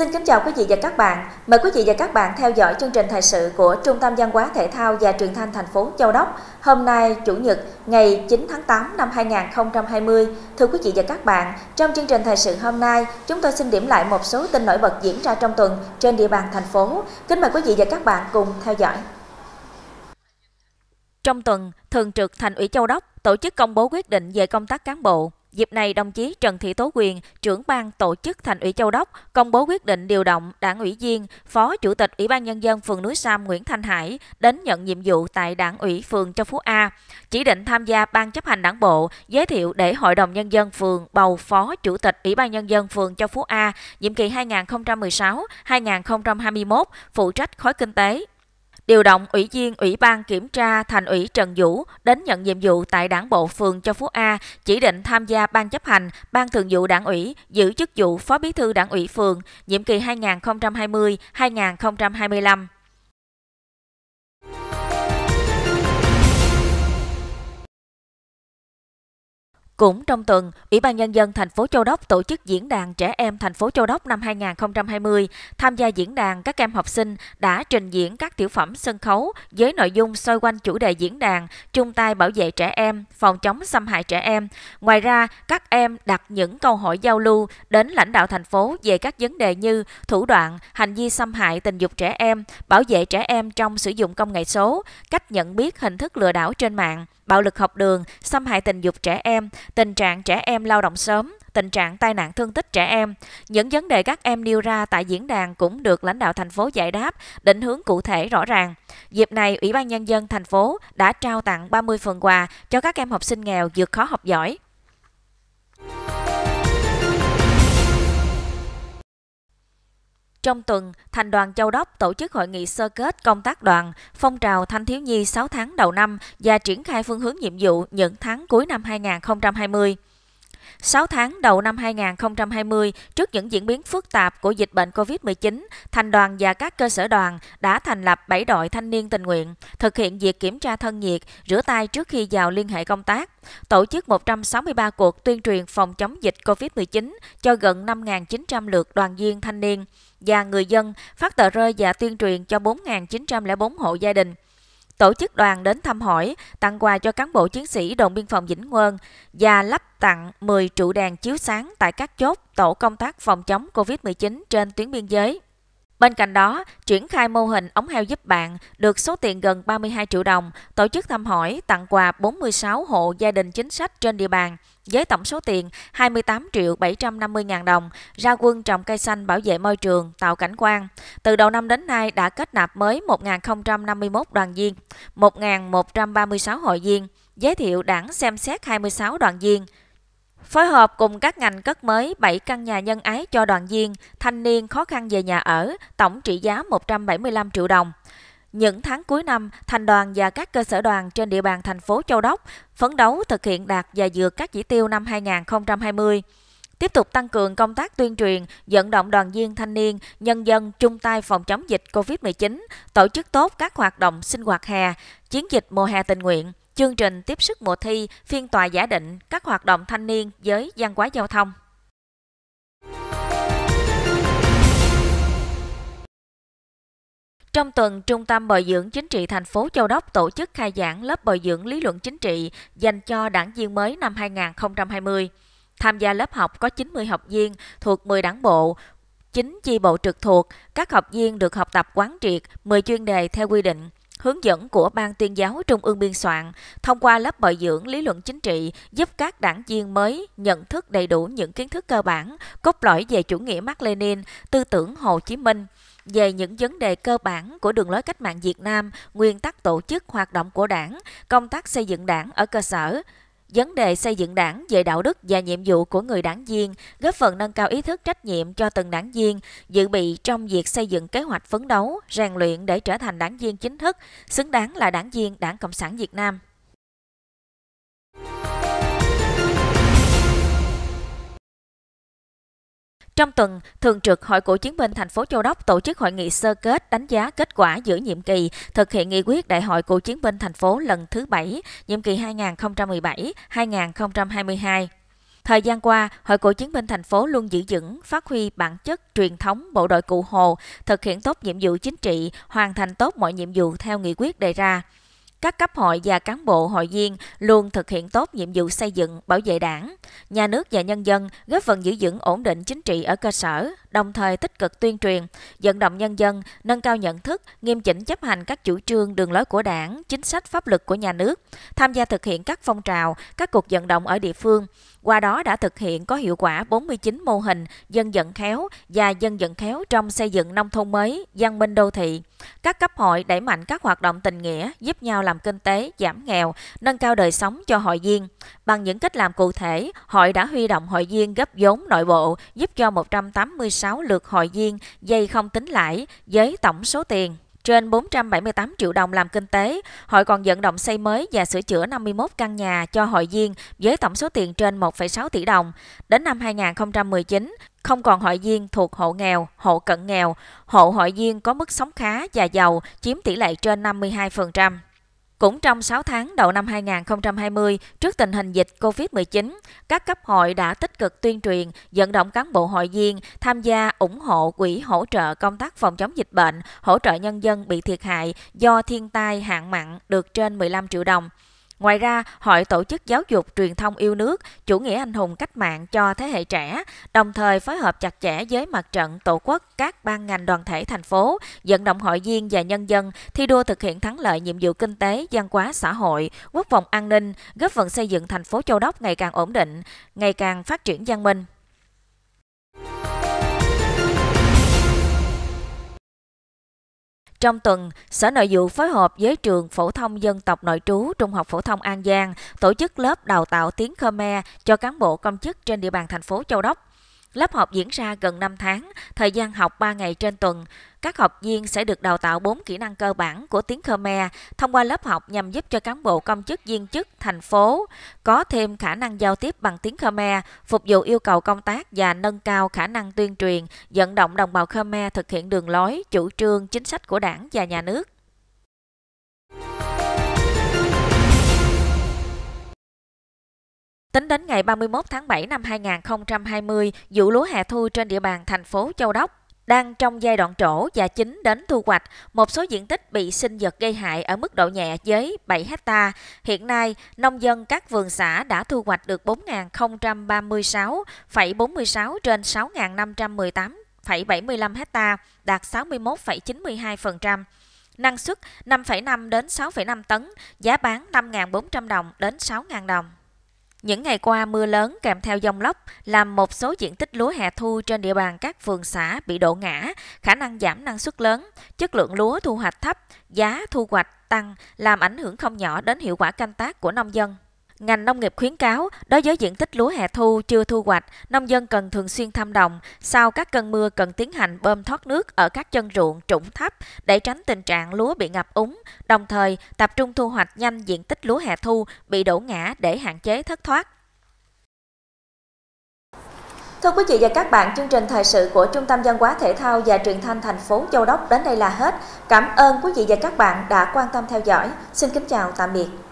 Xin kính chào quý vị và các bạn. Mời quý vị và các bạn theo dõi chương trình thời sự của Trung tâm Văn hóa Thể thao và Truyền thanh thành phố Châu Đốc. Hôm nay, Chủ nhật, ngày 9 tháng 8 năm 2020. Thưa quý vị và các bạn, trong chương trình thời sự hôm nay, chúng tôi xin điểm lại một số tin nổi bật diễn ra trong tuần trên địa bàn thành phố. Kính mời quý vị và các bạn cùng theo dõi. Trong tuần, Thường trực Thành ủy Châu Đốc tổ chức công bố quyết định về công tác cán bộ, Dịp này, đồng chí Trần Thị Tố Quyền, trưởng ban tổ chức Thành ủy Châu Đốc, công bố quyết định điều động đảng ủy viên, phó chủ tịch Ủy ban Nhân dân phường Núi Sam Nguyễn Thanh Hải đến nhận nhiệm vụ tại đảng ủy phường Châu Phú A, chỉ định tham gia ban chấp hành đảng bộ, giới thiệu để Hội đồng Nhân dân phường bầu phó chủ tịch Ủy ban Nhân dân phường Châu Phú A, nhiệm kỳ 2016-2021, phụ trách khối kinh tế, điều động Ủy viên Ủy ban Kiểm tra Thành ủy Trần Vũ đến nhận nhiệm vụ tại Đảng bộ phường Châu Phú A, chỉ định tham gia Ban chấp hành, Ban thường vụ Đảng ủy, giữ chức vụ Phó Bí thư Đảng ủy phường, nhiệm kỳ 2020-2025. Cũng trong tuần, Ủy ban Nhân dân thành phố Châu Đốc tổ chức diễn đàn trẻ em thành phố Châu Đốc năm 2020. Tham gia diễn đàn, các em học sinh đã trình diễn các tiểu phẩm sân khấu với nội dung xoay quanh chủ đề diễn đàn chung tay bảo vệ trẻ em, phòng chống xâm hại trẻ em. Ngoài ra, các em đặt những câu hỏi giao lưu đến lãnh đạo thành phố về các vấn đề như thủ đoạn, hành vi xâm hại tình dục trẻ em, bảo vệ trẻ em trong sử dụng công nghệ số, cách nhận biết hình thức lừa đảo trên mạng, bạo lực học đường, xâm hại tình dục trẻ em, tình trạng trẻ em lao động sớm, tình trạng tai nạn thương tích trẻ em. Những vấn đề các em nêu ra tại diễn đàn cũng được lãnh đạo thành phố giải đáp, định hướng cụ thể rõ ràng. Dịp này, Ủy ban Nhân dân thành phố đã trao tặng 30 phần quà cho các em học sinh nghèo vượt khó học giỏi. Trong tuần, Thành đoàn Châu Đốc tổ chức hội nghị sơ kết công tác đoàn, phong trào thanh thiếu nhi 6 tháng đầu năm và triển khai phương hướng nhiệm vụ những tháng cuối năm 2020. 6 tháng đầu năm 2020, trước những diễn biến phức tạp của dịch bệnh COVID-19, thành đoàn và các cơ sở đoàn đã thành lập 7 đội thanh niên tình nguyện, thực hiện việc kiểm tra thân nhiệt, rửa tay trước khi vào liên hệ công tác, tổ chức 163 cuộc tuyên truyền phòng chống dịch COVID-19 cho gần 5.900 lượt đoàn viên thanh niên và người dân, phát tờ rơi và tuyên truyền cho 4.904 hộ gia đình tổ chức đoàn đến thăm hỏi, tặng quà cho cán bộ chiến sĩ đồn biên phòng Vĩnh Ngân và lắp tặng 10 trụ đèn chiếu sáng tại các chốt tổ công tác phòng chống COVID-19 trên tuyến biên giới. Bên cạnh đó, triển khai mô hình ống heo giúp bạn được số tiền gần 32 triệu đồng, tổ chức thăm hỏi, tặng quà 46 hộ gia đình chính sách trên địa bàn với tổng số tiền 28 triệu 750 ngàn đồng, ra quân trồng cây xanh bảo vệ môi trường, tạo cảnh quan. Từ đầu năm đến nay đã kết nạp mới 1.051 đoàn viên, 1.136 hội viên, giới thiệu đảng xem xét 26 đoàn viên, Phối hợp cùng các ngành cất mới 7 căn nhà nhân ái cho đoàn viên, thanh niên khó khăn về nhà ở, tổng trị giá 175 triệu đồng. Những tháng cuối năm, thành đoàn và các cơ sở đoàn trên địa bàn thành phố Châu Đốc phấn đấu thực hiện đạt và vượt các chỉ tiêu năm 2020 tiếp tục tăng cường công tác tuyên truyền, vận động đoàn viên thanh niên, nhân dân chung tay phòng chống dịch COVID-19, tổ chức tốt các hoạt động sinh hoạt hè, chiến dịch mùa hè tình nguyện chương trình tiếp sức mùa thi, phiên tòa giả định, các hoạt động thanh niên, giới, văn hóa giao thông. Trong tuần, Trung tâm Bồi dưỡng Chính trị thành phố Châu Đốc tổ chức khai giảng lớp bồi dưỡng lý luận chính trị dành cho đảng viên mới năm 2020. Tham gia lớp học có 90 học viên thuộc 10 đảng bộ, 9 chi bộ trực thuộc. Các học viên được học tập quán triệt 10 chuyên đề theo quy định hướng dẫn của Ban tuyên giáo Trung ương biên soạn, thông qua lớp bồi dưỡng lý luận chính trị giúp các đảng viên mới nhận thức đầy đủ những kiến thức cơ bản, cốt lõi về chủ nghĩa Mác Lênin, tư tưởng Hồ Chí Minh, về những vấn đề cơ bản của đường lối cách mạng Việt Nam, nguyên tắc tổ chức hoạt động của đảng, công tác xây dựng đảng ở cơ sở, vấn đề xây dựng đảng về đạo đức và nhiệm vụ của người đảng viên, góp phần nâng cao ý thức trách nhiệm cho từng đảng viên, dự bị trong việc xây dựng kế hoạch phấn đấu, rèn luyện để trở thành đảng viên chính thức, xứng đáng là đảng viên Đảng Cộng sản Việt Nam. Trong tuần, Thường trực Hội Cựu chiến binh thành phố Châu Đốc tổ chức hội nghị sơ kết đánh giá kết quả giữa nhiệm kỳ thực hiện nghị quyết Đại hội Cựu chiến binh thành phố lần thứ 7, nhiệm kỳ 2017-2022. Thời gian qua, Hội Cựu chiến binh thành phố luôn giữ vững, phát huy bản chất truyền thống bộ đội cụ Hồ, thực hiện tốt nhiệm vụ chính trị, hoàn thành tốt mọi nhiệm vụ theo nghị quyết đề ra các cấp hội và cán bộ hội viên luôn thực hiện tốt nhiệm vụ xây dựng, bảo vệ đảng, nhà nước và nhân dân, góp phần giữ vững ổn định chính trị ở cơ sở, đồng thời tích cực tuyên truyền, vận động nhân dân nâng cao nhận thức, nghiêm chỉnh chấp hành các chủ trương đường lối của đảng, chính sách pháp luật của nhà nước, tham gia thực hiện các phong trào, các cuộc vận động ở địa phương, qua đó đã thực hiện có hiệu quả 49 mô hình dân vận khéo và dân vận khéo trong xây dựng nông thôn mới, văn minh đô thị. Các cấp hội đẩy mạnh các hoạt động tình nghĩa, giúp nhau làm kinh tế, giảm nghèo, nâng cao đời sống cho hội viên. Bằng những cách làm cụ thể, hội đã huy động hội viên góp vốn nội bộ, giúp cho 186 lượt hội viên dây không tính lãi với tổng số tiền trên 478 triệu đồng làm kinh tế, hội còn vận động xây mới và sửa chữa 51 căn nhà cho hội viên với tổng số tiền trên 1,6 tỷ đồng. Đến năm 2019, không còn hội viên thuộc hộ nghèo, hộ cận nghèo, hộ hội viên có mức sống khá và giàu chiếm tỷ lệ trên 52%. Cũng trong 6 tháng đầu năm 2020, trước tình hình dịch COVID-19, các cấp hội đã tích cực tuyên truyền, vận động cán bộ hội viên tham gia ủng hộ quỹ hỗ trợ công tác phòng chống dịch bệnh, hỗ trợ nhân dân bị thiệt hại do thiên tai hạn mặn được trên 15 triệu đồng. Ngoài ra, hội tổ chức giáo dục truyền thông yêu nước, chủ nghĩa anh hùng cách mạng cho thế hệ trẻ, đồng thời phối hợp chặt chẽ với mặt trận tổ quốc các ban ngành đoàn thể thành phố, vận động hội viên và nhân dân thi đua thực hiện thắng lợi nhiệm vụ kinh tế, văn hóa xã hội, quốc phòng an ninh, góp phần xây dựng thành phố Châu Đốc ngày càng ổn định, ngày càng phát triển văn minh. Trong tuần, Sở Nội vụ phối hợp với trường phổ thông dân tộc nội trú Trung học phổ thông An Giang tổ chức lớp đào tạo tiếng Khmer cho cán bộ công chức trên địa bàn thành phố Châu Đốc. Lớp học diễn ra gần 5 tháng, thời gian học 3 ngày trên tuần. Các học viên sẽ được đào tạo 4 kỹ năng cơ bản của tiếng Khmer thông qua lớp học nhằm giúp cho cán bộ công chức viên chức thành phố có thêm khả năng giao tiếp bằng tiếng Khmer, phục vụ yêu cầu công tác và nâng cao khả năng tuyên truyền, vận động đồng bào Khmer thực hiện đường lối, chủ trương, chính sách của đảng và nhà nước. Tính đến ngày 31 tháng 7 năm 2020, vụ lúa hè thu trên địa bàn thành phố Châu Đốc đang trong giai đoạn trổ và chính đến thu hoạch, một số diện tích bị sinh vật gây hại ở mức độ nhẹ với 7 hecta. Hiện nay, nông dân các vườn xã đã thu hoạch được 4.036,46 trên 6.518,75 hecta, đạt 61,92% năng suất 5,5 đến 6,5 tấn, giá bán 5.400 đồng đến 6.000 đồng. Những ngày qua mưa lớn kèm theo dông lốc làm một số diện tích lúa hè thu trên địa bàn các phường xã bị đổ ngã, khả năng giảm năng suất lớn, chất lượng lúa thu hoạch thấp, giá thu hoạch tăng làm ảnh hưởng không nhỏ đến hiệu quả canh tác của nông dân. Ngành nông nghiệp khuyến cáo, đối với diện tích lúa hè thu chưa thu hoạch, nông dân cần thường xuyên thăm đồng. Sau các cơn mưa cần tiến hành bơm thoát nước ở các chân ruộng trũng thấp để tránh tình trạng lúa bị ngập úng, đồng thời tập trung thu hoạch nhanh diện tích lúa hè thu bị đổ ngã để hạn chế thất thoát. Thưa quý vị và các bạn, chương trình thời sự của Trung tâm Văn hóa Thể thao và Truyền thanh thành phố Châu Đốc đến đây là hết. Cảm ơn quý vị và các bạn đã quan tâm theo dõi. Xin kính chào tạm biệt.